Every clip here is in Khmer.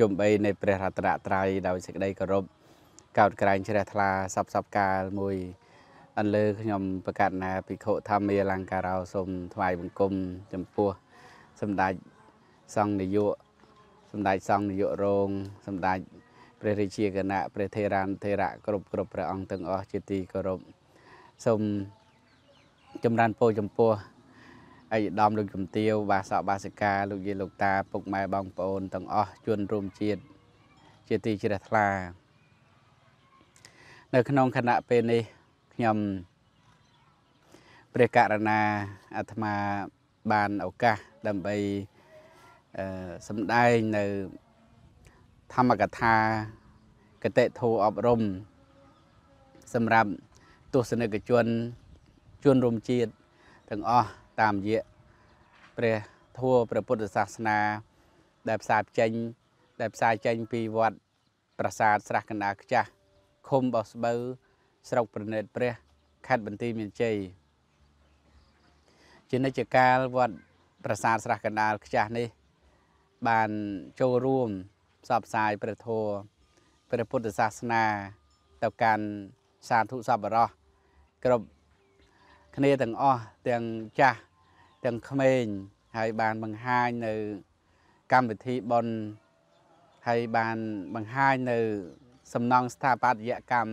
ជុំបីនៃព្រះរតនត្រ័យដោយសេចក្តីគោរពកោតក្រែងជ្រះថ្លាសពសពកាលមួយអន្លើខ្ញុំប្រកាសណាភិក្ខុធម្មាលង្ការោសូមថ្វាយបង្គំចំពោះសម្ដេចសង្ឃនាយកសម្ដេចសង្ឃនាយករងសម្ដេចព្រះរាជាគណៈព្រះធេរានធេរៈគ្រប់គ្រប់ព្រះអង្គទាំងអស់ជាទីគោរពសូមចម្រើនពរចំពោះអាយឧត្តមលោកជំទាវបាសកបាសិកាលោកយាយលោកតាពុកម៉ែបងប្អូនទាំងអស់ជនរួមជាតិជាទីជ្រះថ្លានៅ ក្នុងគណៈពេលនេះខ្ញុំព្រះករណាអាត្មាបានឱកាស ដើម្បីសម្ដែងនៅធម្មកថាគតិធូអប់រំសម្រាប់ទស្សនិកជនជនរួមជាតិទាំងអស់តាមរយៈព្រះធម៌ព្រះពុទ្ធសាសនា ដែលផ្សាយចេញ ដែលផ្សាយចេញពីវត្តប្រាសាទស្រះកណ្ដាលខ្ចាស់ឃុំបោះស្បូវស្រុកប្រណិតព្រះខេត្តបន្ទាយមានជ័យជានិច្ចកាលវត្តប្រាសាទស្រះកណ្ដាលខ្ចាស់នេះ បានចូលរួមផ្សព្វផ្សាយព្រះធម៌ព្រះពុទ្ធសាសនា ទៅកាន់សាធុសប្បុរសគ្រប់គ្នាទាំងអស់ទាំងចាស់ទាំងក្មេងហើយបានបង្ហាញនៅកម្មវិធីបនហើយបានបង្ហាញនៅ សំណង់ស្ថាបត្យកម្ម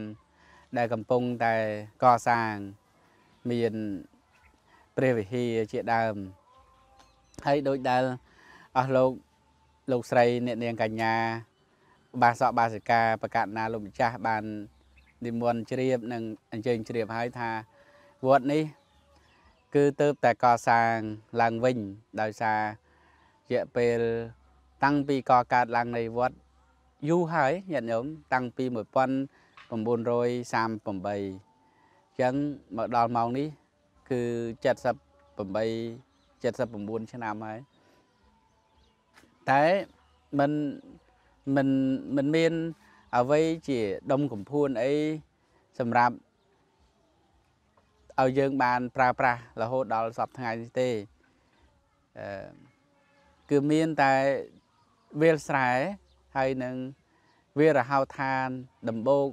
ដែលកំពុងតែកសាងមានព្រះវិហារជាដើមហើយដូចដែលអស់លោកលោកស្រីអ្នកនាងកញ្ញា បាសកបាសិកាប្រកាសណាលោកម្ចាស់បាននិមន្តជ្រាបនិងអញ្ជើញជ្រាបហើយថាវត្តនេះគឺទៅតែកសាងឡើងវិញដោយសាររយៈពេល តាំងពីកកើតឡើងនៃវត្តយូរហើយញាតិញោមតាំងពី1938អញ្ចឹងមកដល់ម៉ោងនេះ គឺ78 79ឆ្នាំហើយតែมันมันมันមានអ្វីជាដុំកំភួនអីសម្រាប់ឲ្យយើងបានប្រើប្រាស់រហូតដល់សប្តាហ៍នេះទេអឺគឺមានតែវាលស្រែហើយនឹងវារហោឋានដំបូក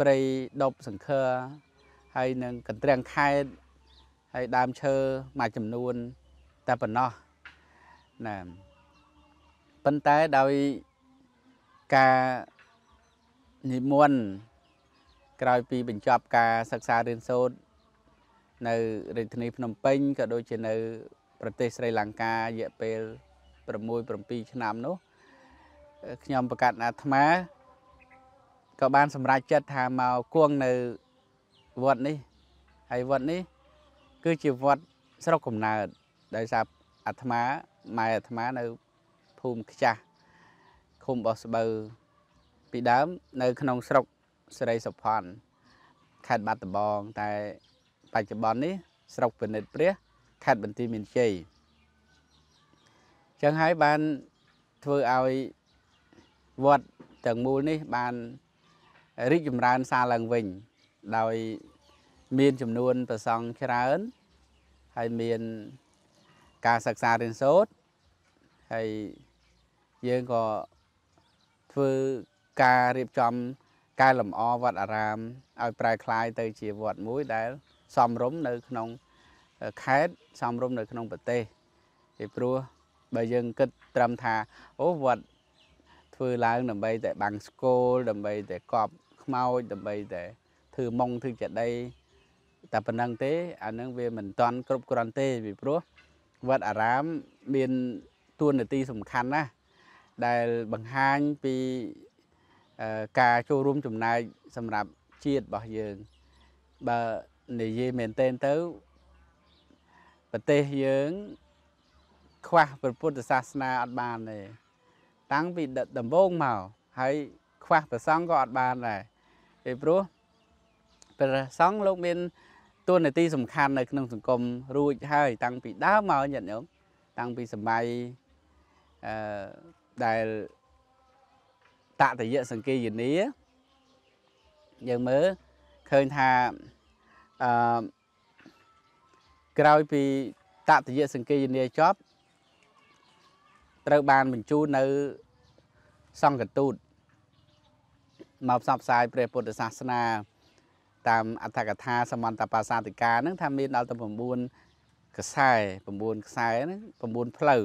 ព្រៃដប់សង្ឃើហើយនឹងកន្ទ្រាំងខេតហើយដើមឈើមួយចំនួនតែប៉ុណ្ណោះណាប៉ុន្តែដោយការនិមន្តក្រោយពីបញ្ចប់ការសិក្សារៀនសូត្រនៅរាជធានីភ្នំពេញក៏ដូចជានៅ ប្រទេសស្រីលង្ការរយៈពេល6 7ឆ្នាំនោះខ្ញុំប្រកាសអាត្មាក៏បាន សម្រេចចិត្តថាមកគង់នៅវត្តនេះហើយវត្តនេះ គឺជាវត្តស្រុកកំណើតដោយសារអាត្មាម៉ែអាត្មានៅភូមិខ្ចាស់ឃុំបោះស្បូវពីដើមនៅ ក្នុងស្រុកសេរីសុផាន់ខេត្តបាត់ដំបងតែបច្ចុប្បន្ននេះស្រុកពិនិត្យព្រះខេត្តបន្ទាយមានជ័យចឹងហើយបានធ្វើឲ្យវត្តទាំងមូលនេះបានរីកចម្រើនសារឡើងវិញ ដោយមានចំនួន ប្រសង់ច្រើនហើយមានការសិក្សារៀនសូត្រហើយយើងក៏ធ្វើការរៀបចំកែលម្អវត្តអារាមឲ្យប្រែคล้ายទៅ ជាវត្តមួយដែលសំរុំនៅក្នុងខេត្តសំរុំនៅក្នុងប្រទេសពីព្រោះបើយើងគិតត្រឹមថាអូវត្តធ្វើឡើងដើម្បីតែបាំងស្គលដើម្បីតែកប់ខ្មោចដើម្បីតែធ្វើម៉ងធ្វើចដីតែប៉ុណ្ណឹងទេអានឹងវាមិនតាន់គ្រប់គ្រាន់ទេពីព្រោះវត្តអារាមមានទួនាទីសំខាន់ណាស់ដែលបង្ហាញពីការចូលរួមចំណែកសម្រាប់ជាតិរបស់យើងបើនិយាយមែនទែនទៅប្រទេសយើង ខ្វះព្រះពុទ្ធសាសនាអត់បានទេតាំងពីដំបូងមកហើយខ្វះព្រះសង្ឃក៏អត់បានដែរពីព្រោះព្រះសង្ឃលោកមានតួនាទីសំខាន់នៅក្នុងសង្គមរួចហើយតាំងពីដើមមកញាតិញោមតាំងពីសម័យអឺដែលតតយៈសង្គីយនីយើងមើលឃើញថាអឺក្រោយពីតតយៈសង្គីនីចប់ត្រូវបានបញ្ជូននៅសង្កទូតមកផ្សព្វផ្សាយព្រះពុទ្ធសាសនា តាមអត្ថកថាសមន្តបាសាតិកាហ្នឹងថាមានដល់ទៅ9ខ្សែ9ខ្សែហ្នឹង9ផ្លូវ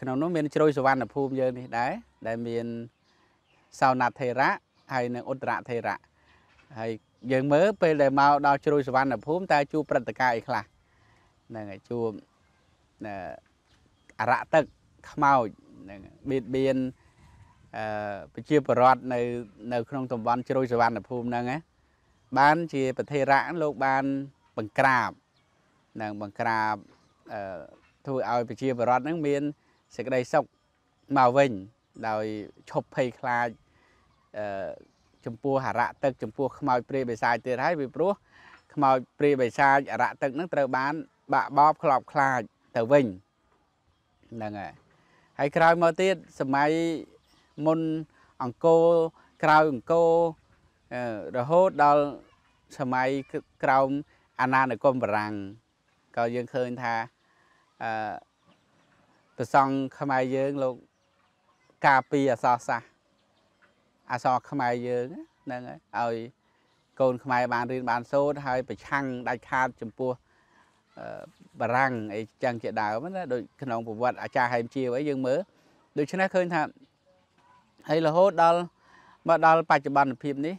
ក្នុងនោះមាន ជ្រោយសវណ្ណភូមិយើងនេះដែរដែលមានសោណថេរៈហើយនិងឧត្តរថេរៈហើយយើងមើលពេលដែលមកដល់ជ្រោយសវណ្ណភូមិតើជួបព្រឹត្តិការណ៍អីខ្លះហ្នឹងហើយជួបអរៈទឹកខ្មោចហ្នឹងបៀតបៀនអឺប្រជាពលរដ្ឋនៅនៅក្នុងតំបន់ជ្រោយសវណ្ណភូមិហ្នឹងណាបានជាប្រធារៈលោកបានបង្ក្រាបនឹងបង្ក្រាបអឺធ្វើឲ្យប្រជាពលរដ្ឋហ្នឹងមានសេចក្តីសុខមកវិញដោយឈប់ភ័យខ្លាចអឺចំពោះអរៈទឹកចំពោះខ្មោចព្រាយបិសាចទៀតហើយពីព្រោះខ្មោចព្រាយបិសាចអរៈទឹកនឹងត្រូវបាន បាក់បោបខ្លោបខ្លាចទៅវិញហ្នឹងហើយហើយក្រោយមកទៀតសម័យមុនអង្គរក្រោយអង្គររហូតដល់សម័យក្រោមអាណានិគមបារាំងក៏យើងឃើញថាអឺប្រសង់ខ្មែរយើងលោកការពីអសរសាស្ត្រអសរខ្មែរយើងហ្នឹងហើយកូនខ្មែរបានរៀនបាន សូត្រហើយ ប្រឆាំងដាច់ខាត ចំពោះបារាំងអីចឹងជាដើមណាដូចក្នុងប្រវត្តិអាចារ្យហែមជាវអីយើងមើលដូច្នេះឃើញថាហើយរហូតដល់មកដល់បច្ចុប្បន្នភាពនេះ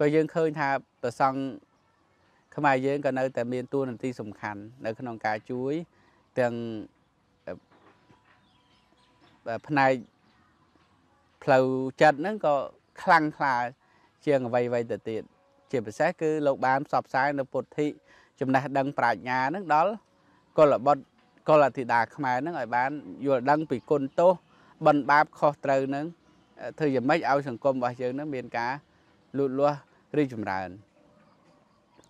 ក៏យើងឃើញថាប្រសង់ខ្មែរយើងក៏នៅតែមានតួនាទីសំខាន់នៅក្នុងការជួយទាំងផ្នែកផ្លូវចិត្តហ្នឹងក៏ខ្លាំងខ្លាជាងអ្វីៗទៅទៀតជាពិសេសគឺលោកបានផ្សព្វផ្សាយនៅ ពុទ្ធិចំណេះដឹងប្រាជ្ញាហ្នឹងដល់កុលបុត្រកុលធីតាខ្មែរហ្នឹងឲ្យបានយល់ដឹងពីគុណទោសបិណ្ឌបាបខុសត្រូវហ្នឹងធ្វើយ៉ាងម៉េចឲ្យសង្គមរបស់យើងហ្នឹងមានការលូតលាស់រីកចម្រើន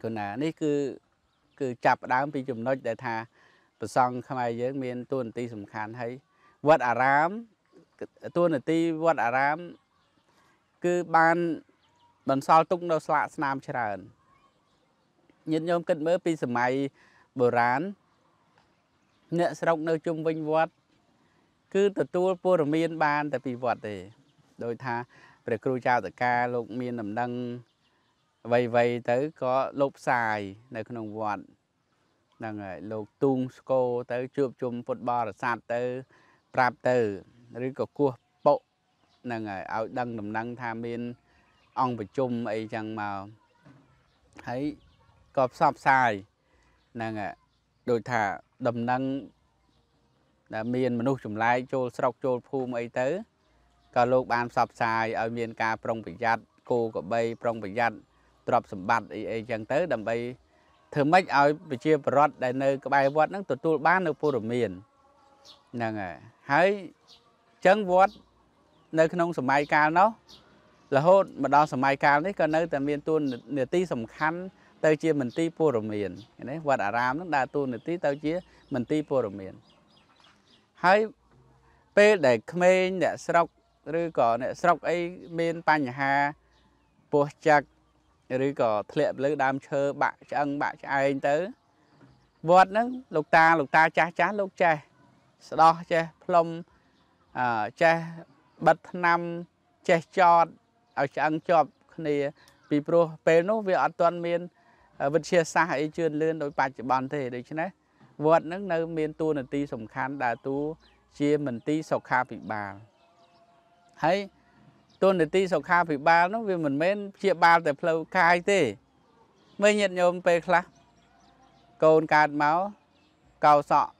គណានេះគឺគឺចាប់ដើមពីចំណុចដែលថា ប្រសង់ខ្មែរយើងមានតួនាទីសំខាន់ហើយវត្តអារាមតួនាទីវត្តអារាម គឺបានបន្សល់ទុកនៅស្លាកស្នាមច្រើនញាតិញោមគិតមើលពីសម័យបុរាណអ្នកស្រុកនៅជុំវិញវត្ត គឺទទួលព័ត៌មានបានតែពីវត្តទេដោយថាព្រះគ្រូចៅតកាលោកមានដំណឹងអ្វីៗទៅក៏លោកផ្សាយនៅក្នុងវត្តហ្នឹងហើយលោកទូងស្គរទៅ ជួបជុំពុទ្ធបរិស័ទទៅប្រាប់ទៅឬក៏គោះបុកហ្នឹងហើយឲ្យដឹងដំណឹងថាមានអង្គប្រជុំអីចឹងមកហើយក៏ផ្សព្វផ្សាយហ្នឹងហើយដូចថាដំណឹងដែលមានមនុស្សចម្លែកចូលស្រុកចូលភូមិអីទៅក៏លោកបានផ្សព្វផ្សាយឲ្យមានការប្រុងប្រយ័ត្នគោកបីប្រុងប្រយ័ត្នទ្រព្យសម្បត្តិអីអីចឹងទៅដើម្បីធ្វើម៉េចឲ្យប្រជាពលរដ្ឋដែលនៅក្បែរវត្តហ្នឹងទទួលបាននៅព័ត៌មានហ្នឹងហើយហើយចឹងវត្តនៅក្នុងសម័យកាលនោះរហូតមកដល់សម័យកាលនេះក៏នៅតែមានតួនាទីសំខាន់ ទៅជាមន្ទីរព័រមានណាវត្តអារាមនឹងដើរតួនាទីទៅជាមន្ទីរព័រមានហើយពេលដែលក្មេងអ្នកស្រុកឬក៏អ្នកស្រុកអីមានបញ្ហាពោះចាក់ឬក៏ធ្លាក់លើដើមឈើបាក់ឆ្អឹងបាក់ឆ្អែងទៅវត្តហ្នឹងលោកតាលោកតាចាស់ចាស់លោកចេះស្ដោះចេះផ្លុំចេះបិទឆ្នាំចេះចតឲ្យឆ្អឹងជាប់គ្នា ពីព្រោះពេលនោះវាអត់ទាន់មានវិទ្យាសាស្ត្រអីជឿនលឿនដោយបច្ចុប្បន្នទេដូច្នេះវត្តនឹងនៅមានតួនាទីសំខាន់ដែលតួជាមន្ទីរសុខាភិបាលហើយតួនាទីសុខាភិបាលនោះវាមិនមែនព្យាបាលតែផ្លូវកាយទេមើលញាតិញោមពេលខ្លះកូនកើតមកកោសក់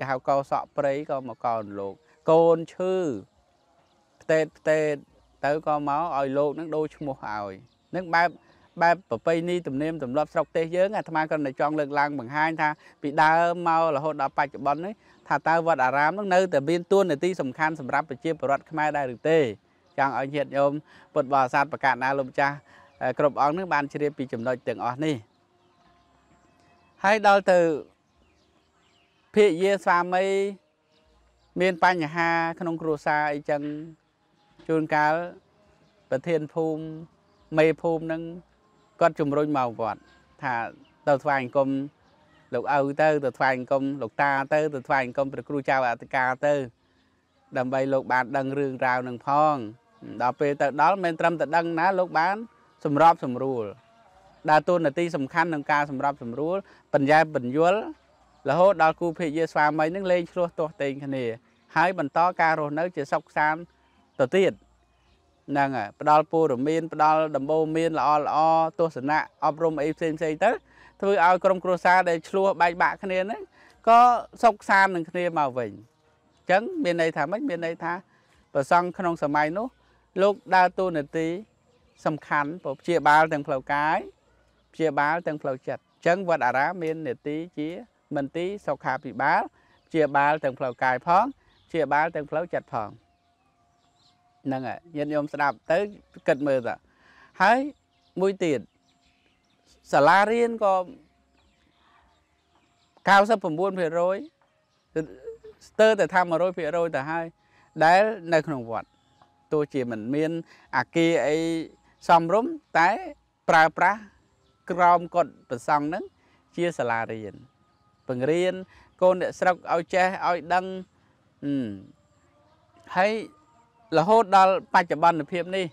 កៅកោសក់ព្រៃក៏មកកោនលោកកូនឈើផ្ទេតផ្ទេតទៅក៏មកឲ្យលោកនឹងដូរឈ្មោះឲ្យនឹងបែបបែបប្រពៃណីទំនៀមទម្លាប់ស្រុកទេសយើងអាត្មាគាត់តែចង់លើកឡើងបង្ហាញថាពីដើមមករហូតដល់បច្ចុប្បន្ននេះថាតើវត្តអារាមនឹងនៅតែមានតួនាទីសំខាន់សម្រាប់ប្រជាពលរដ្ឋខ្មែរដែរឬទេ ចង់ឲ្យញាតិញោមពុទ្ធបរិស័ទប្រកាសណាលោកម្ចាស់គ្រប់អង្គនឹងបានជ្រាបពីចំណុចទាំងអស់នេះហើយដល់ទៅភិយាស្វាមីមានបញ្ហាក្នុង គ្រួសារអីចឹងជួនកាលប្រធានភូមិមេភូមិនឹងគាត់ជំរុញមកវត្តថាទៅថ្វាយអង្គមលោកឪទៅ ទៅថ្វាយអង្គមលោកតាទៅ ទៅថ្វាយអង្គមព្រះគ្រូចៅអធិការទៅ ដើម្បីលោកបាន ដឹងរឿងរ៉ាវនឹងផងដល់ពេលទៅដល់មិនត្រឹមតែដឹងណាលោកបានសម្របសម្រួលដើរតួនាទីសំខាន់ក្នុងការសម្របសម្រួល បញ្ញែបញ្យលរហូតដល់គូភិយាស្វាមីនឹងលែងឆ្លោះទាស់តែងគ្នា ហើយបន្តការរស់នៅជាសុខសាន្តទៅទៀតហ្នឹងហើយផ្ដល់ព័ត៌មានផ្ដល់ដំបូន្មានល្អល្អទស្សនៈអប់រំអីផ្សេងផ្សេងទៅធ្វើឲ្យក្រុមគ្រួសារដែលឆ្លោះបែកបាក់គ្នាហ្នឹងក៏សុខសាន្តនឹងគ្នាមកវិញអញ្ចឹងមានន័យថាម៉េចមានន័យថាប្រសង់ក្នុងសម័យនោះ លោកដើរតួនាទីសំខាន់ពព្យាបាលទាំងផ្លូវកាយព្យាបាលទាំងផ្លូវចិត្តអញ្ចឹងវត្តអារាមមាននាទីជាមន្ទីរសុខាភិបាលព្យាបាលទាំងផ្លូវកាយផងព្យាបាលទាំងផ្លូវចិត្តផងហ្នឹងហើយញាតិញោមស្ដាប់ទៅគិតមើលទៅហើយមួយទៀតសាលារៀនក៏99%ស្ទើរតែថា100%ទៅហើយដែលនៅក្នុងវត្តទោះជាមិន មាន អាគារអីសំរុំតែប្រើប្រាស់ក្រោមកុដប្រសង់នឹងជាសាលារៀនបង្រៀនកូនអ្នកស្រុកឲ្យចេះឲ្យដឹងហើយរហូតដល់បច្ចុប្បន្នភាពនេះ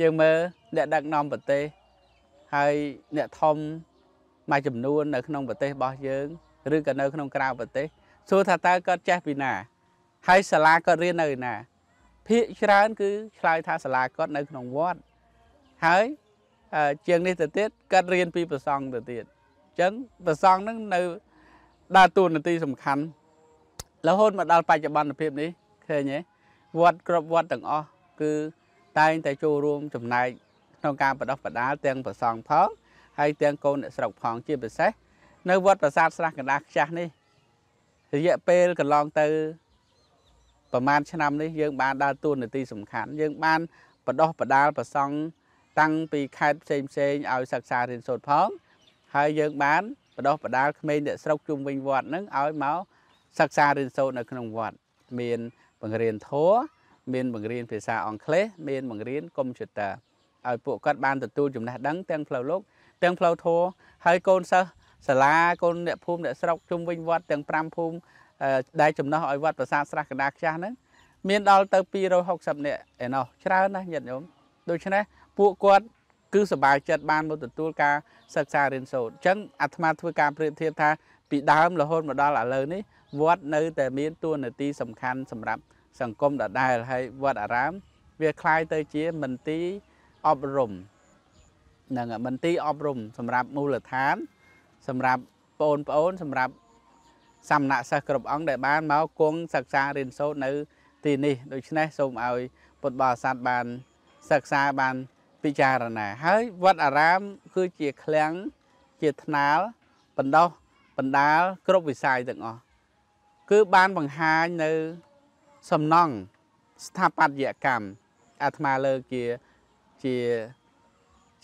យើងមើលអ្នកដឹកនាំប្រទេសហើយអ្នកធំមួយចំនួននៅក្នុងប្រទេសរបស់យើង ឬក៏នៅ ក្នុងក្រៅប្រទេសសួរថាតើគាត់ចេះពីណាហើយសាលាគាត់រៀននៅឯណាភាគច្រើន គឺឆ្លើយថាសាលាគាត់នៅ ក្នុងវត្តហើយជាងនេះទៅទៀតគាត់រៀនពីប្រសង់ទៅទៀតអញ្ចឹងប្រសង់នឹងនៅដើរតួនាទីសំខាន់រហូតមកដល់បច្ចុប្បន្នភាពនេះឃើញទេវត្តគ្រប់វត្តទាំងអស់គឺតែងតែចូលរួមចំណែកក្នុងការបដិបដាលទាំងប្រសង ផង ហើយទាំងកូនអ្នកស្រុកផងជាពិសេសនៅវត្តប្រាសាទស្រះកណ្ដាលខ្ចាស់នេះរយៈពេលកន្លងទៅប្រមាណឆ្នាំនេះយើងបានដើរតួនាទីសំខាន់យើងបានបដោះបដាលប្រសង់តាំងពីខេត្តផ្សេងផ្សេងឲ្យសិក្សារៀនសូត្រផងហើយយើងបានបដោះបដាលក្មេងអ្នកស្រុកជុំវិញវត្តហ្នឹងឲ្យមកសិក្សារៀនសូត្រនៅក្នុងវត្តមានបង្រៀនធម៌មានបង្រៀនភាសាអង់គ្លេសមានបង្រៀនកុំព្យូទ័រឲ្យពួកគាត់បានទទួលចំណេះដឹងទាំងផ្លូវលោកទាំងផ្លូវធម៌ហើយកូនសិស្សសាលាកូនអ្នកភូមិអ្នកស្រុកជុំវិញវត្តទាំង5ភូមិដែលចំណោះឲ្យវត្តប្រាសាទស្រះកណ្ដាលខ្ចាស់ហ្នឹងមានដល់ទៅ260នាក់ឯណោះច្រើនណាស់ញាតិញោមដូច្នេះពួកគាត់គឺសប្បាយចិត្តបានមកទទួលការសិក្សារៀនសូត្រអញ្ចឹងអាត្មាធ្វើការប្រៀបធៀបថា ពីដើមរហូតមកដល់ឥឡូវនេះវត្តនៅតែមានតួនាទីសំខាន់សម្រាប់សង្គមដដែលហើយវត្តអារាមវាคล้ายទៅជាមន្ទីរអប់រំនឹងមន្ទីរអប់រំសម្រាប់មូលដ្ឋាន សម្រាប់បងប្អូនសម្រាប់សំណាក់សិស្សគ្រប់អង្គដែលបានមកគង់សិក្សារៀនសូត្រនៅ ទីនេះដូច្នេះសូមឲ្យ ពុទ្ធបរិស័ទបានសិក្សាបានពិចារណា ហើយវត្តអារាមគឺជាឃ្លាំងជាថ្នាលបណ្ដោះបណ្ដាលគ្រប់វិស័យទាំងអស់គឺបានបង្ហាញនៅ សំណង់ស្ថាបត្យកម្មអាត្មាលើជាជា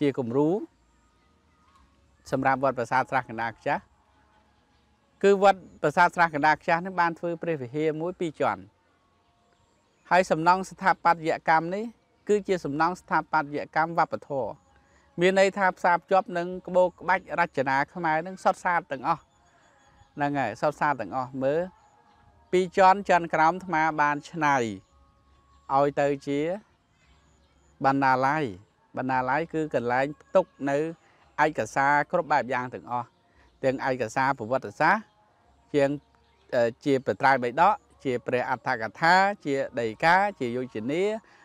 ជាគំរូសម្រាប់វត្តប្រាសាទស្រះកណ្ដាលខ្ចាស់គឺវត្តប្រាសាទស្រះកណ្ដាលខ្ចាស់នេះបានធ្វើព្រះវិហារមួយពីរជាន់ហើយសំណង់ស្ថាបត្យកម្មនេះគឺជាសំណង់ស្ថាបត្យកម្មវប្បធម៌មានន័យថាផ្សារភ្ជាប់នឹងក្បូរក្បាច់រចនា ខ្មែរនឹងសុទ្ធសាធទាំងអស់ហ្នឹងហើយសុទ្ធសាធទាំងអស់មើលពីចន់ចន់ក្រោមថ្មបានឆ្នៃឲ្យទៅជាបណ្ណាល័យបណ្ណាល័យគឺកន្លែងផ្ទុកនៅឯកសារគ្រប់បែបយ៉ាងទាំងអស់ទាំងឯកសារប្រវត្តិសាស្ត្រជាងជាប្រត្រៃបៃដកជាព្រះអដ្ឋកថាជាដីកាជាយុជនា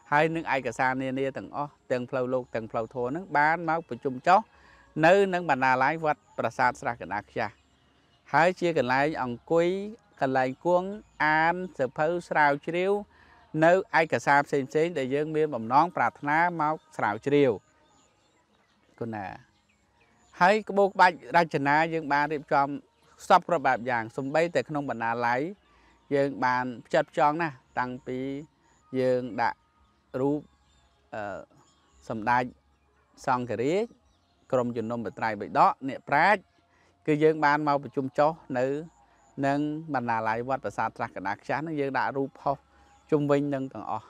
ហើយនឹងឯកសារនានាទាំងអស់ទាំងផ្លូវលោកទាំងផ្លូវធម៌នឹងបានមកប្រជុំចុះនៅនឹងបណ្ណាល័យវត្តប្រាសាទស្រះកណ្ដាលខ្យះហើយជាកន្លែងអង្គុយកន្លែងគួងអានសភៅស្រាវជ្រាវនៅឯកសារផ្សេងផ្សេងដែលយើងមានបំណងប្រាថ្នាមកស្រាវជ្រាវគុណាហើយក្បូរក្បាច់រចនាយើងបានរៀបចំស្បគ្រប់បែបយ៉ាងសំបីតែក្នុង បណ្ណាល័យយើងបានផ្ចិតផ្ចង់ណាស់តាំងពីយើងដាក់រូបសម្ដេចសង្ឃរាជក្រមជំនុំបត្រៃបិដកអ្នកប្រាជ្ញគឺយើង បានមកប្រជុំចុះនៅនឹងបណ្ណាល័យវត្តប្រាសាទត្រាស់កណ្ដាលខ្ចាស់នឹងយើងដាក់រូបផុសជុំវិញនឹងទាំងអស់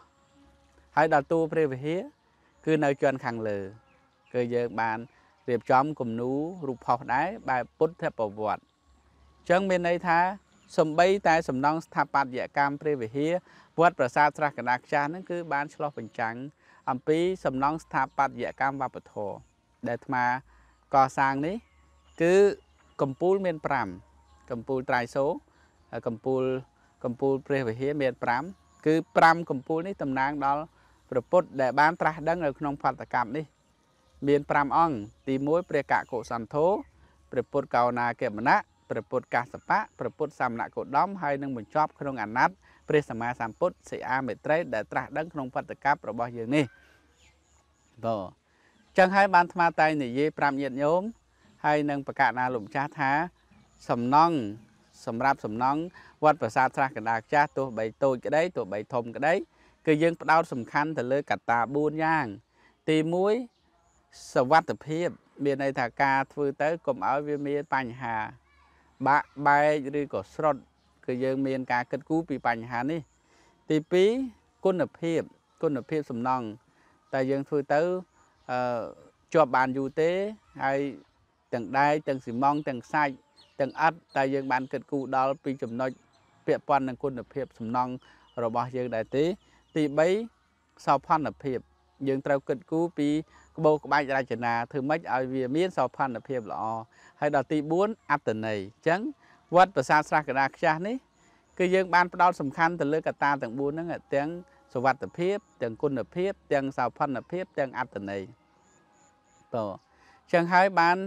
ហើយដល់តួព្រះវិហារគឺនៅជាន់ខាងលើ គឺយើងបានរៀបចំគំនូររូបផុសដែរបែបពុទ្ធប្រវត្តិអញ្ចឹងមានន័យថាសម្បីតែសំណង់ស្ថាបត្យកម្មព្រះវិហារវត្តប្រាសាទស្រះកណ្ដាលខ្ចាស់ហ្នឹងគឺបានឆ្លោះបញ្ចាំងអំពីសំណង់ស្ថាបត្យកម្មវប្បធម៌ដែលអាត្មាកសាងនេះ គឺកំពូលមាន5កំពូលត្រៃសូកំពូលកំពូលព្រះវិហារមាន5គឺ5កំពូលនេះតំណាងដល់ព្រះពុទ្ធដែលបានត្រាស់ដឹងនៅក្នុងផតកម្មនេះ មាន5អង្គទី1ព្រះកកុសន្ធោព្រះពុទ្ធកោណាគមណៈព្រះពុទ្ធកាសបៈព្រះពុទ្ធសាមណគោតមហើយនឹងបញ្ចប់ក្នុងអាណត្តិព្រះសម្មាសម្ពុទ្ធសិអាមេត្រីដែលត្រាស់ដឹងក្នុងបដកម្មរបស់យើងនេះបាទចឹងហើយបានថ្មតែងនិយាយប្រាប់ញាតិញោមហើយនឹងប្រកាសណាលោកម្ចាស់ថា សំណងសម្រាប់សំណងវត្តប្រាសាទស្រះកណ្ដាលចាស់ទោះបីតូចក្តីទោះបីធំក្តីគឺយើងផ្ដោតសំខាន់ទៅលើកត្តា4យ៉ាង ទី1សวัสดิភាព មានន័យថាការធ្វើទៅកុំឲ្យវាមានបញ្ហាបាក់បែកឬក៏ស្រុតគឺយើងមានការគិតគូរពីបញ្ហានេះ ទី2គុណភាព គុណភាពសំណង់តែយើងធ្វើទៅអឺជាប់បានយូរទេហើយទាំងដែកទាំងស៊ីម៉ងទាំងខ្សាច់ទាំងអត់តែយើងបាន គិតគូរដល់ពីចំណុចពាក់ព័ន្ធនឹងគុណភាពសំណង់របស់យើងដែរទេ ទី3សោភ័ណភាពយើងត្រូវគិតគូរពីក្បូរក្បាច់រចនាធ្វើម៉េចឲ្យវាមានសោភ័ណភាពល្អហើយដល់ទី4អត្តន័យអញ្ចឹងវត្តប្រាសាទស្រះកដាខ្ចាស់នេះគឺយើងបានផ្ដោតសំខាន់ទៅលើកត្តាទាំង4ហ្នឹងទាំងសុវត្ថិភាព ទាំងគុណភាពទាំងសោភ័ណភាពទាំងអត្តន័យតអញ្ចឹងហើយបាន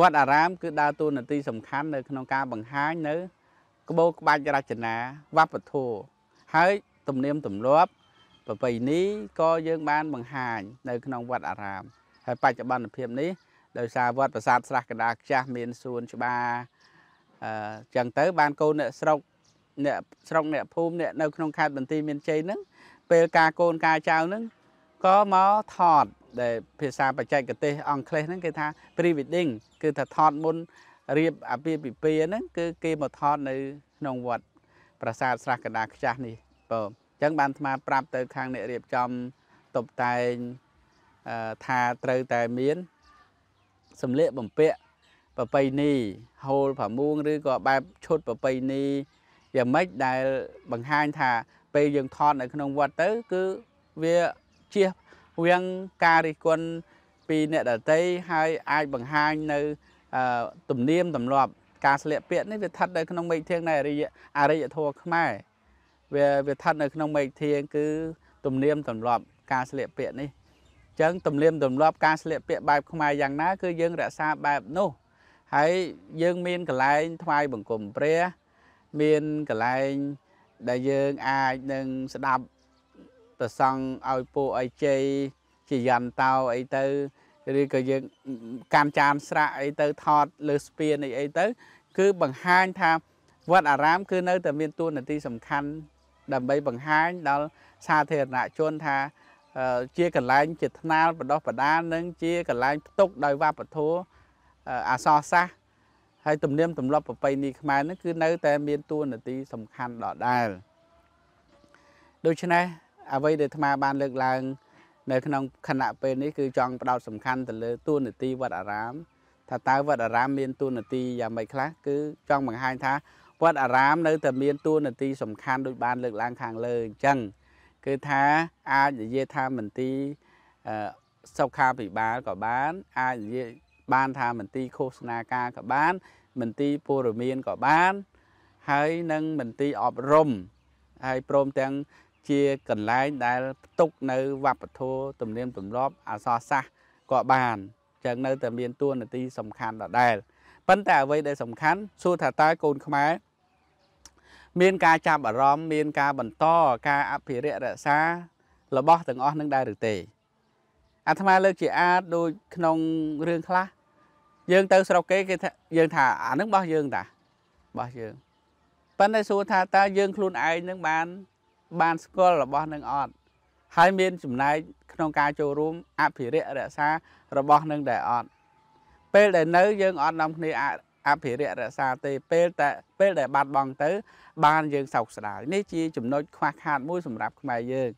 វត្តអារាមគឺដើរតួនាទីសំខាន់នៅក្នុងការ បង្ហាញនៅក្បូរក្បាច់រចនាវប្បធម៌ហើយទំនៀមទម្លាប់ប្រពៃណីក៏យើង បានបង្ហាញនៅក្នុងវត្តអារាមហើយបច្ចុប្បន្នភាពនេះដោយសារវត្តប្រាសាទស្រះកណ្ដាលខ្ចាស់មានសួនច្បារអឺចឹងទៅ បានកូនអ្នកស្រុកអ្នកស្រុកអ្នកភូមិអ្នកនៅក្នុងខេត្តបន្ទាយមានជ័យហ្នឹងពេលការកូនការចៅហ្នឹងក៏មកថតដែលភាសាបច្ចេកទេសអង់គ្លេសហ្នឹងគេថា pre wedding គឺថាថតមុនរៀបអាពាហ៍ពិពាហ៍ហ្នឹងគឺ គេមកថត នៅក្នុងវត្តប្រាសាទស្រះកណ្ដាលខ្ចាស់នេះបាទអញ្ចឹងបានអាត្មា ប្រាប់ទៅខាងអ្នករៀបចំតុបតែងថាត្រូវតែមានសម្លៀកបំពាក់ប្រពៃណីហូលប្រមួង ឬក៏បែបឈុតប្រពៃណីយ៉ាងម៉េចដែលបង្ហាញថាពេលយើងថតនៅ ក្នុងវត្តទៅ គឺវាជៀសវាងការរិះគន់ពីអ្នកដតីហើយអាចបង្ហាញនៅទំនៀមទម្លាប់ការស្លៀកពាក់នេះវាស្ថិតនៅក្នុងមេឃធៀងនៃអរិយអរិយធម៌ខ្មែរវាវាស្ថិតនៅក្នុងមេឃធាងគឺទំនៀមទម្លាប់ការស្លៀកពាក់នេះអញ្ចឹងទំនៀមទម្លាប់ការស្លៀកពាក់បែបខ្មែរយ៉ាងណាគឺយើងរក្សាបែបនោះហើយយើងមានកលែងថ្វាយបង្គំព្រះមានកលែង ដែលយើងអាចនឹងស្ដាប់ប្រសង់ឲ្យពូអីជ័យជាយន្តោអីទៅឬក៏យើងកាន់ចានស្រាក់អីទៅថតលើស្ពានអីអីទៅគឺបង្ហាញថាវត្តអារាម គឺនៅតែមានតួនាទីសំខាន់ដើម្បីបង្ហាញដល់សាធារណជនថាជាកន្លែងជាថ្នាលបដោះបដាលនិងជាកន្លែងផ្ទុក ដោយវប្បធម៌អសរសាស្ត្រហើយទំនៀមទម្លាប់ប្រពៃណីខ្មែរនឹងគឺនៅតែ មានតួនាទី សំខាន់ដដែលដូច្នេះអ្វីដែលអាត្មាបានលើកឡើង នៅក្នុងខណៈពេលនេះគឺចង់ផ្ដោតសំខាន់ទៅលើតួនាទី វត្តអារាមថាតើវត្តអារាមមានតួនាទីយ៉ាងម៉េចខ្លះគឺចង់បង្ហាញថាវត្តអារាមនៅតែមានតួនាទីសំខាន់ដូចបានលើកឡើងខាងលើអញ្ចឹងគឺថាអាចនិយាយថាមន្ទីរសុខាភិបាលក៏បាន អាចនិយាយបានថាមន្ទីរឃោសនាការក៏បាន មន្ទីរព័រមានក៏បាន ហើយនឹងមន្ទីរអប់រំហើយព្រមទាំងជាកន្លែងដែលផ្ទុកនៅវប្បធម៌ទំនៀមទម្លាប់អសរសាស្ត្រក៏បានចឹងនៅតែមានតួនាទីសំខាន់ដដែលប៉ុន្តែអ្វីដែលសំខាន់សួរថាតើកូនខ្មែរមានការចាប់អារម្មណ៍មានការបន្តការអភិរក្សរក្សារបស់ទាំងអស់នឹងដែរឬទេអាត្មាលើកជាអាតដូចក្នុងរឿងខ្លះយើងទៅស្រុកគេគេថាយើងថាអានឹងរបស់យើងតារបស់យើងប៉ុន្តែសួរថាតើយើង ខ្លួនឯងនឹងបាន បានស្គាល់របស់នឹងអត់ហើយមានចំណែកក្នុងការចូលរួមអភិរក្សរក្សារបស់នឹងដែរអត់ពេលដែលនៅយើងអត់នាំគ្នាអភិរិយរក្សាទេពេលតែពេលដែលបាត់បង់ទៅបានយើងសោកស្ដាយនេះជាចំណុចខ្វះខាតមួយសម្រាប់ខ្មែរយើង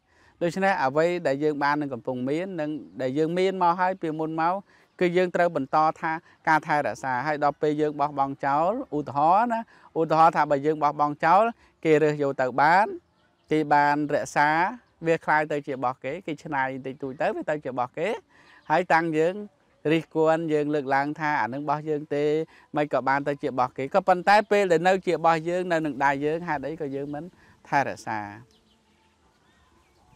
ដូច្នេះអ្វីដែលយើងបាននឹងកំពុងមាននិងដែលយើងមានមកហើយពីមុនមកគឺយើងត្រូវបន្តថាការថែរក្សាហើយដល់ពេលយើងបោះបង់ចោលឧទាហរណ៍ណាឧទាហរណ៍ថាបើយើងបោះបង់ចោលគេរើសយកទៅបានគេបានរក្សាវាคล้ายទៅជារបស់គេគេឆ្នៃតិចតួចទៅវាទៅជារបស់គេហើយតាំងយើងរិះគន់យើងលើកឡើងថាអានឹងរបស់យើងទេមិនក៏បានទៅជារបស់គេក៏ប៉ុន្តែពេលដែលនៅជារបស់យើងនៅនឹងដៃយើងហេតុអីក៏យើងមិនថែរក្សា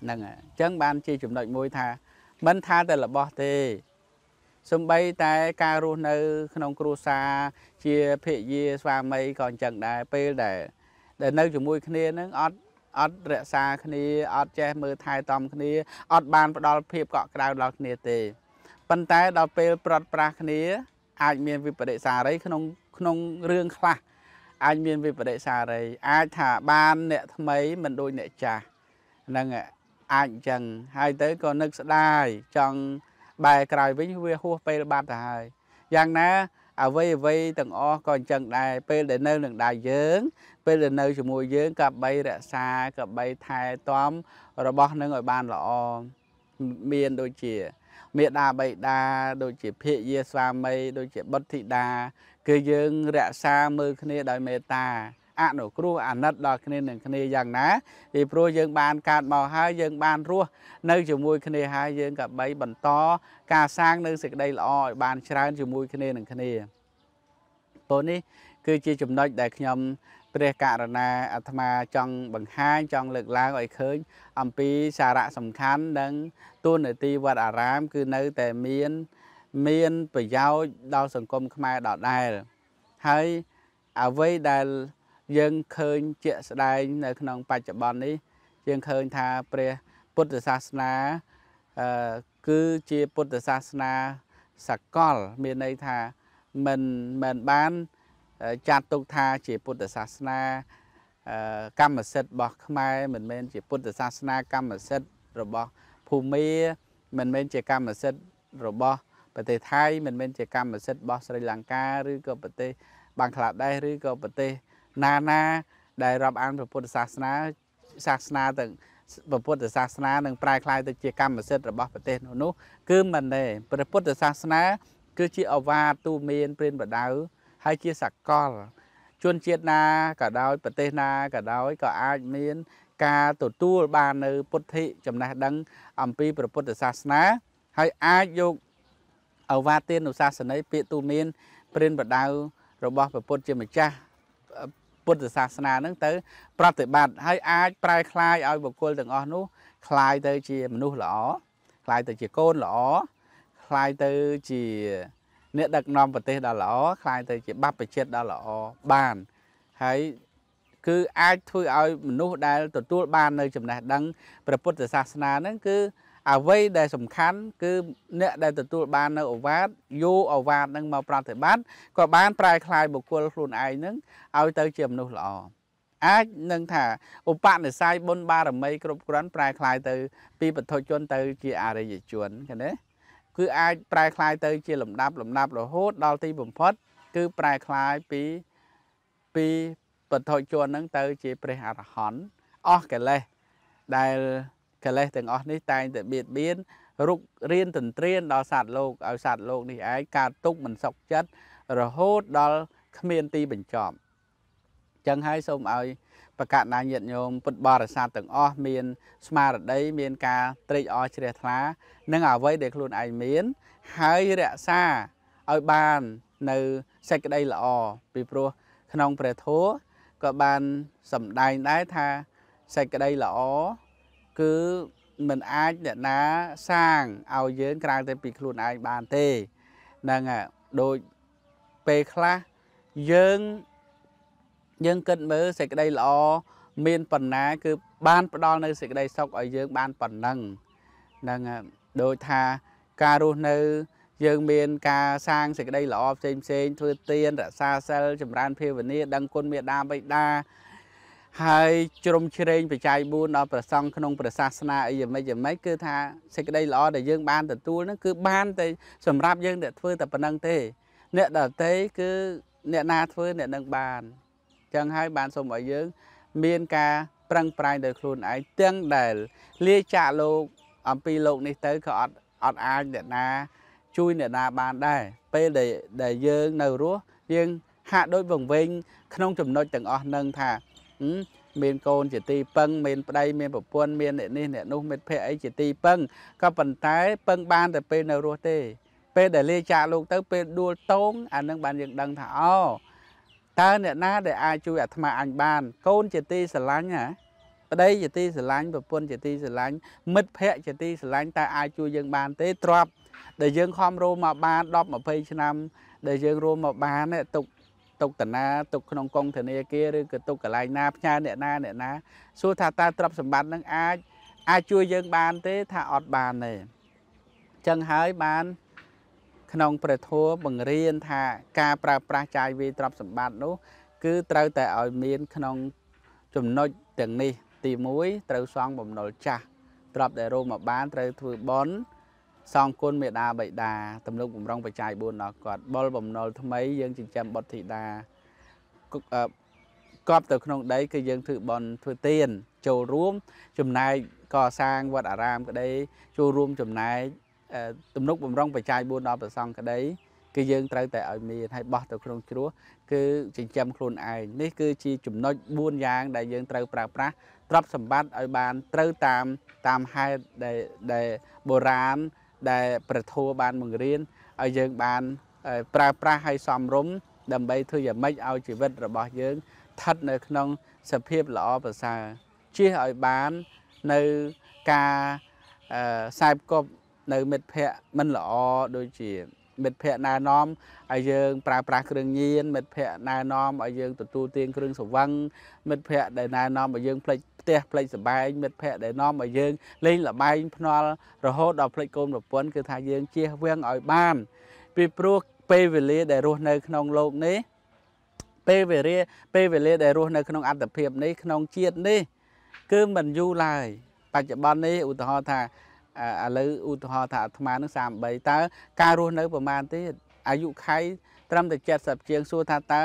ហ្នឹងហើយអញ្ចឹងបានជាចំណុចមួយថាមិនថាតែរបស់ទេសំបីតែការរស់នៅ ក្នុងគ្រួសារជាភរិយាស្វាមីក៏អញ្ចឹងដែរពេលដែលដែលនៅជាមួយគ្នានឹងអត់អត់រក្សាគ្នាអត់ចេះមើលថែទាំគ្នាអត់បានផ្ដល់ភាពកក់ក្ដៅដល់គ្នាទេប៉ុន្តែដល់ពេលប្រត់ប្រាស់គ្នា អាច មានវិបរិសារីក្នុងក្នុងរឿងខ្លះអាចមានវិបរិសារី អាចថាបានអ្នកថ្មីមិនដូចអ្នកចាស់ហ្នឹងអាចអញ្ចឹងហើយទៅក៏នឹកស្ដាយចង់បែរក្រោយវិញវាហួសពេលបាត់ទៅហើយយ៉ាងណាអ្វីអ្វីទាំងអស់ក៏អញ្ចឹងដែរពេលដែលនៅ នឹងដៃយើង ពេលដែលនៅជាមួយយើងក៏បីរក្សាក៏បីថែទាំរបស់នឹងឲ្យបានល្អមានដូចជាមេដាបៃតាដូចជាភិយាស្វាមី ដូចជាបុត្រធីតាគឺយើងរក្សាមើលគ្នាដោយមេត្តាអនុគ្រោះអាណិតដល់គ្នានឹងគ្នាយ៉ាងណាពីព្រោះយើង បានកើតមកហើយយើង បានរស់នៅជាមួយគ្នាហើយយើងក៏បីបន្តការសាងនៅសេចក្តីល្អឲ្យ បានច្រើន ជាមួយគ្នានឹងគ្នាពលនេះគឺជាចំណុចដែលខ្ញុំព្រះករុណាអាត្មាចង់បង្ហាញចង់លើកឡើងឲ្យឃើញអំពីសារៈសំខាន់និងទួនាទីវត្តអារាម គឺនៅតែមានមានប្រយោជន៍ដល់សង្គមខ្មែរដដែលហើយអ្វីដែលយើងឃើញជាក់ស្ដែងនៅក្នុងបច្ចុប្បន្ននេះយើងឃើញថាព្រះពុទ្ធសាសនាអឺគឺជាពុទ្ធសាសនាសកលមានន័យថាមិនមិនបានចាត់ទុកថាជាពុទ្ធសាសនា កម្មសិទ្ធិរបស់ខ្មែរមិនមែនជាពុទ្ធសាសនាកម្មសិទ្ធិរបស់ភូមា មិនមែនជាកម្មសិទ្ធិរបស់ប្រទេសថៃមិនមែនជាកម្មសិទ្ធិរបស់ស្រីលង្កាឬក៏ប្រទេសបាងក្លាដេសឬក៏ប្រទេសណាណាដែលរាប់អានព្រះពុទ្ធសាសនា សាសនាទាំងព្រះពុទ្ធសាសនានឹងប្រែក្លាយទៅជាកម្មសិទ្ធិរបស់ប្រទេសនោះនោះគឺមិនទេព្រះពុទ្ធសាសនាគឺជាអវាទទូមានព្រានបដៅហើយជាសកលជនជាតិណាក៏ដោយ ប្រទេសណាក៏ដោយក៏អាចមាន ការទទួលបាន នៅ ពុទ្ធិចំណេះដឹងអំពីព្រះពុទ្ធសាសនា ហើយអាចយកអវាទានុសាសនីពាក្យទូមានព្រានប្រដៅរបស់ព្រះពុទ្ធជាម្ចាស់ពុទ្ធសាសនា នឹងទៅ ប្រតិបត្តិហើយអាចប្រែคลายឲ្យបុគ្គលទាំងអស់នោះคลายទៅ ជាមនុស្សល្អคลายទៅជាកូនល្អคลายទៅជាអ្នកដឹកនាំប្រទេសដ៏ល្អคล้ายទៅជាបព្វជិតដ៏ល្អបានហើយគឺអាចធ្វើឲ្យមនុស្សដែលទទួលបាននៅចំណេះដឹងព្រះពុទ្ធសាសនាហ្នឹងគឺអ្វីដែលសំខាន់គឺអ្នកដែលទទួលបាននៅអវាទយោអវាទនឹងមកប្រតិបត្តិក៏បានប្រែคลายបុគ្គលខ្លួនឯងនឹងឲ្យទៅជាមនុស្សល្អអាចនឹងថាឧបនិស្ស័យបុណ្យបារមីគ្រប់គ្រាន់ប្រែคลายទៅពីបុថុជនទៅជាអរិយជនឃើញទេគឺអាចប្រែคลายទៅជាលំដាប់លំដាប់រហូតដល់ទីបំផុត គឺប្រែคลายពីពីបុត្រជននឹងទៅជាព្រះអរហន្តអស់កិលេសដែលកិលេសទាំងអស់នេះតែងតែបៀតបៀនរុករៀនទន្ទ្រានដល់សត្វលោកឲ្យសត្វលោកនេះឯងកើតទុកមិនសុខចិត្តរហូតដល់គ្មានទីបញ្ចប់ចឹងហើយសូមឲ្យបកណ្ដាញាតិញោមពុទ្ធបរិស័ទទាំងអស់មានស្មារតី មានការត្រេកអរជ្រះថ្លានឹងអ្វីដែលខ្លួនឯងមាន ហើយរក្សាឲ្យបាន នៅសេចក្តីល្អពីព្រោះក្នុងព្រះធម៌ក៏បានសម្ដែងដែរថា សេចក្តីល្អគឺមិនអាចអ្នកណាសាងឲ្យយើងក្រៅតែពីខ្លួនឯងបានទេហ្នឹងដូចពេលខ្លះយើងយើងគិតមើលសេចក្តីល្អមានប៉ុណ្ណាគឺបាន ផ្ដល់ នៅសេចក្តីសុខឲ្យយើង បានប៉ុណ្ណឹងនឹងដូចថាការរស់នៅយើងមាន ការសាងសេចក្តីល្អផ្សេងផ្សេងធ្វើទានរក្សាសិលចម្រើនភាវនាដឹងគុណមេដាបិតាហើយជ្រុំជ្រែងបច្ច័យ4ដល់ប្រសង់ក្នុងព្រះសាសនាអីយ៉ាងម៉េចយ៉ាងម៉េចគឺថាសេចក្តីល្អដែលយើង បានទទួលហ្នឹងគឺបានតែសម្រាប់យើងតែធ្វើតែប៉ុណ្្នឹងទេអ្នកដទៃគឺអ្នកណាធ្វើអ្នកនឹងបានចឹងហើយបានសូមឲ្យយើងមានការប្រឹងប្រែងដោយខ្លួនឯងទាំងដែល លាចាកលោកអំពីលោក នេះទៅក៏អត់អត់អាចអ្នកណា ជួយអ្នកណាបានដែរពេលដែលដែលយើងនៅរស់យើងហាក់ដូចវង្វេងក្នុងចំណុចទាំងអស់នឹងថា មានកូនជាទីពឹងមានប្តីមានប្រពន្ធមានអ្នកនេះអ្នកនោះមិត្តភ័ក្តិអីជាទីពឹងក៏ប៉ុន្តែពឹងបានតែពេលនៅរស់ទេ ពេលដែលលាចាកលោកទៅ ពេលដួលតោងអានឹងបានយើងដឹងថាអូតើអ្នកណាដែលអាចជួយអាត្មាអញបាន កូនជាទីស្រឡាញ់ណាប្តីជាទីស្រឡាញ់ប្រពន្ធជាទីស្រឡាញ់មិត្តភ័ក្តិជាទីស្រឡាញ់តើអាចជួយយើងបានទេទ្របដែលយើងខំរស់មកបាន10 20ឆ្នាំដែលយើងរស់មកបានទុកទុកតាណាទុកក្នុងកងធនាគារឬក៏ទុកកន្លែងណាផ្ញើអ្នកណាអ្នកណាសួរថាតើទ្រព្យសម្បត្តិនឹងអាចអាចជួយយើងបានទេថាអត់បានទេអញ្ចឹងហើយបានក្នុងព្រះធម៌បង្រៀន ថា ការប្រើប្រាស់ចាយវាយទ្រព្យសម្បត្តិនោះ គឺត្រូវតែឲ្យមាន ក្នុងចំណុចទាំងនេះ ទី1ត្រូវសងបំណុលចាស់ទ្រព្យដែលរកមកបានត្រូវធ្វើបន់សងគុណមេដាបៃតាទំនុកបំរុងបច្ច័យ4ដល់គាត់បុលបំណុលថ្មីយើងចិញ្ចឹមបុត្រធីតាកប់ទៅក្នុង ដី គឺយើងធ្វើបន់ធ្វើទានចូលរួម ចំណែកកសាងវត្តអារាមក្តីចូលរួមចំណែកទំនុកបំរុងបច្ច័យ4ដល់ប្រសង់ក្ដីគឺយើងត្រូវតែឲ្យមានហើយបោះទៅក្នុងជ្រោះគឺចិញ្ចឹមខ្លួនឯងនេះគឺជាចំណុច4យ៉ាង ដែលយើងត្រូវប្រើប្រាស់ទ្រព្យសម្បត្តិឲ្យបានត្រូវតាមតាមហេតុដែលដែលបុរាណដែល ប្រធัวបានបង្រៀនឲ្យយើងបានប្រើប្រាស់ឲ្យសមរម្យដើម្បីធ្វើយ៉ាងម៉េចឲ្យជីវិតរបស់យើងស្ថិតនៅ ក្នុង សភាពល្អប្រសើរជៀសឲ្យបាននៅការខ្សែបគប់នៅមិត្តភ័ក្តិមិនល្អដូចជា មិត្តភ័ក្តិណែនាំឲ្យយើងប្រើប្រាស់គ្រឿងញៀនមិត្តភ័ក្តិណែនាំឲ្យយើងទទួលទានគ្រឿងស្រវឹងមិត្តភ័ក្តិដែលណែនាំឲ្យយើងផ្លេចផ្ទះផ្លេចសបែងមិត្តភ័ក្តិដែលនាំឲ្យយើង លេងលបែងភ្នាល់រហូតដល់ផ្លេចកូនប្រពន្ធគឺថាយើងជៀសវាងឲ្យបាន ពីព្រោះពេលវេលាដែលរស់នៅ ក្នុងโลกនេះពេលវេលាពេលវេលាដែលរស់នៅក្នុងអត្តភាពនេះក្នុងជាតិនេះគឺមិនយូរឡើយបច្ចុប្បន្ននេះឧទាហរណ៍ថាឥឡូវឧទាហរណ៍ថាអាត្មានឹង33តើការរស់នៅប្រហែលទៀតអាយុខៃត្រឹមតែ70ជាងសួរថាតើ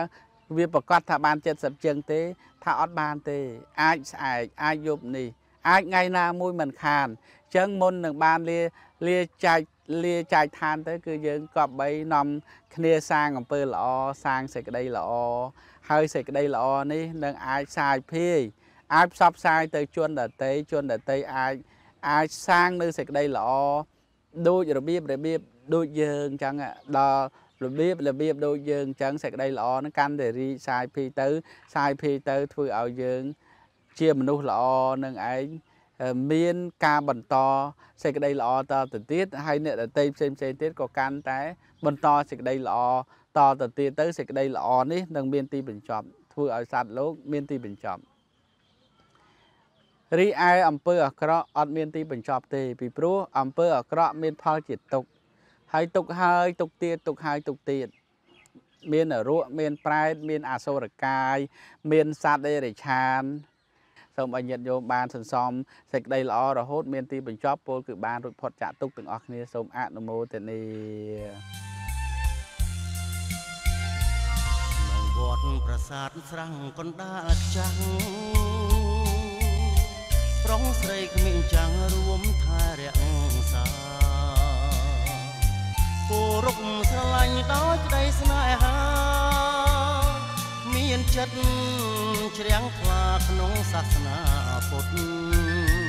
វាប្រកាសថាបាន70ជាងទេថាអត់បានទេអាចស្អែកអាចយប់នេះ អាចថ្ងៃណាមួយមិនខានអញ្ចឹងមុននឹងបានលាលាចែកលាចែកឋានទៅ គឺយើងកប់បីនាំគ្នាសាងអំពើល្អសាងសេចក្តីល្អហើយសេចក្តីល្អនេះនឹងអាចសាយភាយអាចផ្សព្វផ្សាយទៅជនដតីជនដតីអាចអាចសាងនៅសេចក្តីល្អដូចរបៀបរបៀបដូចយើងអញ្ចឹងដល់របៀបរបៀបដូចយើងអញ្ចឹងសេចក្តីល្អនឹងកាន់តែរីសាយភីទៅសាយភីទៅធ្វើឲ្យយើង ជាមនុស្សល្អនឹងឯងមានការបន្តសេចក្តីល្អតទៅទៀតហើយអ្នកដតីផ្សេងផ្សេងទៀតក៏កាន់តែ បន្តសេចក្តីល្អតទៅទៀតទៅសេចក្តីល្អនេះនឹងមានទីបញ្ចប់ធ្វើឲ្យសត្វលោក មានទីបញ្ចប់រីឯអំពើអាក្រក់អត់មានទីបញ្ចប់ទេ ពីព្រោះអំពើអាក្រក់មាន ផលជាទុកហើយទុកហើយទុកទៀតទុកហើយទុកទៀតមានអរុមានប្រែតមានអសុរកាយ មានសត្វអេរិឆានសូមឲ្យញាតិញោមបានសន្សំសេចក្តីល្អរហូតមានទីបញ្ចប់ពលគឺបានរួចផុតចាកទុកទាំងអស់គ្នាសូមអនុមោទនាវត្តប្រាសាទស្រាំងកណ្ដាលខ្ចាំងប្រុងស្រីគ្មានចាំងរួមថែរក្សាគោរពស្រឡាញ់ដោយក្តីស្នេហាមានចិត្តជ្រាំងថ្លា ក្នុងសាសនាពុទ្ធ